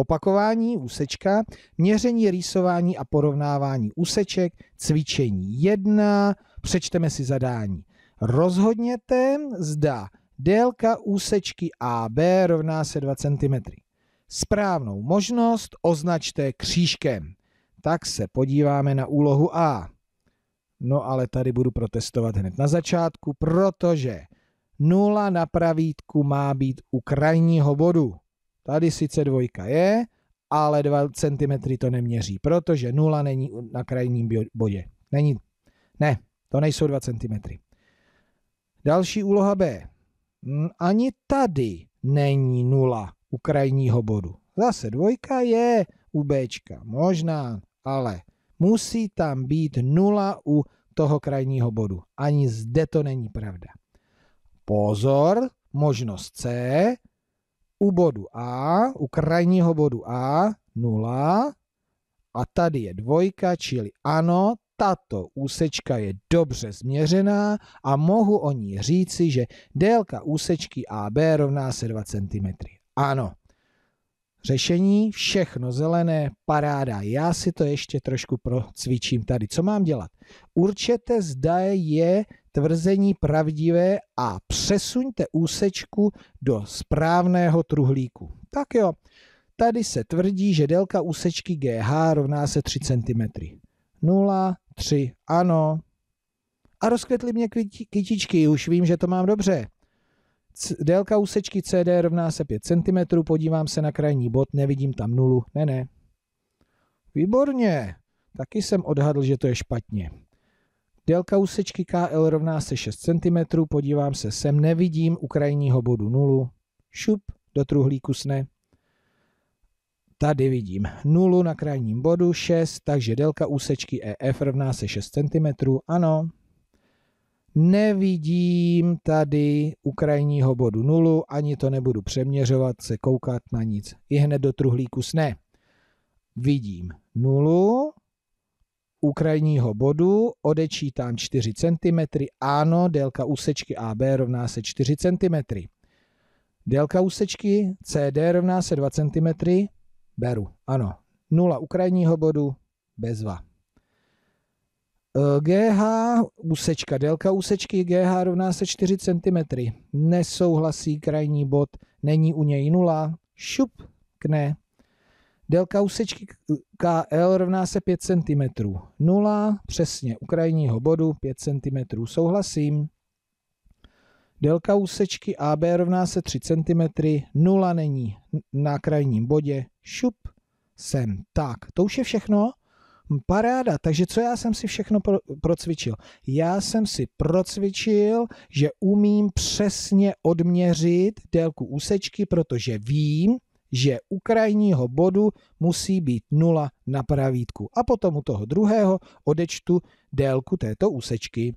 Opakování úsečka, měření, rýsování a porovnávání úseček, cvičení 1, přečteme si zadání. Rozhodněte, zda délka úsečky AB rovná se 2 cm. Správnou možnost označte křížkem. Tak se podíváme na úlohu A. No ale tady budu protestovat hned na začátku, protože nula na pravítku má být u krajního bodu. Tady sice dvojka je, ale 2 cm to neměří, protože nula není na krajním bodě. Není, ne, to nejsou 2 cm. Další úloha B. Hm, ani tady není nula u krajního bodu. Zase dvojka je u B, možná, ale musí tam být nula u toho krajního bodu. Ani zde to není pravda. Pozor, možnost C, u bodu A, u krajního bodu A, 0. A tady je dvojka, čili ano, tato úsečka je dobře změřená a mohu o ní říci, že délka úsečky AB rovná se 2 cm. Ano. Řešení všechno zelené, paráda. Já si to ještě trošku procvičím tady. Co mám dělat? Určete, zda je tvrzení pravdivé a přesuňte úsečku do správného truhlíku. Tak jo, tady se tvrdí, že délka úsečky GH rovná se 3 cm. 0, 3, ano. A rozkvětli mě kytičky, už vím, že to mám dobře. C délka úsečky CD rovná se 5 cm, podívám se na krajní bod, nevidím tam nulu, ne, ne. Výborně, taky jsem odhadl, že to je špatně. Délka úsečky KL rovná se 6 cm, podívám se sem, nevidím ukrajního bodu 0. Šup, do truhlíku sne. Tady vidím 0 na krajním bodu, 6, takže délka úsečky EF rovná se 6 cm, ano. Nevidím tady ukrajního bodu 0, ani to nebudu přeměřovat, se koukat na nic. I hned do truhlíku sne. Vidím 0, úkrajního bodu odečítám 4 cm. Ano, délka úsečky AB rovná se 4 cm. Délka úsečky CD rovná se 2 cm. Beru, ano. 0 ukrajního bodu, bezva. E, GH úsečka, délka úsečky GH rovná se 4 cm. Nesouhlasí krajní bod, není u něj 0. Šup, kne, Délka úsečky KL rovná se 5 cm. 0, přesně, u krajního bodu 5 cm. Souhlasím. Délka úsečky AB rovná se 3 cm. 0 není na krajním bodě. Šup, sem. Tak, to už je všechno. Paráda, takže co já jsem si všechno pro, procvičil? Já jsem si procvičil, že umím přesně odměřit délku úsečky, protože vím, že u krajního bodu musí být nula na pravítku a potom u toho druhého odečtu délku této úsečky.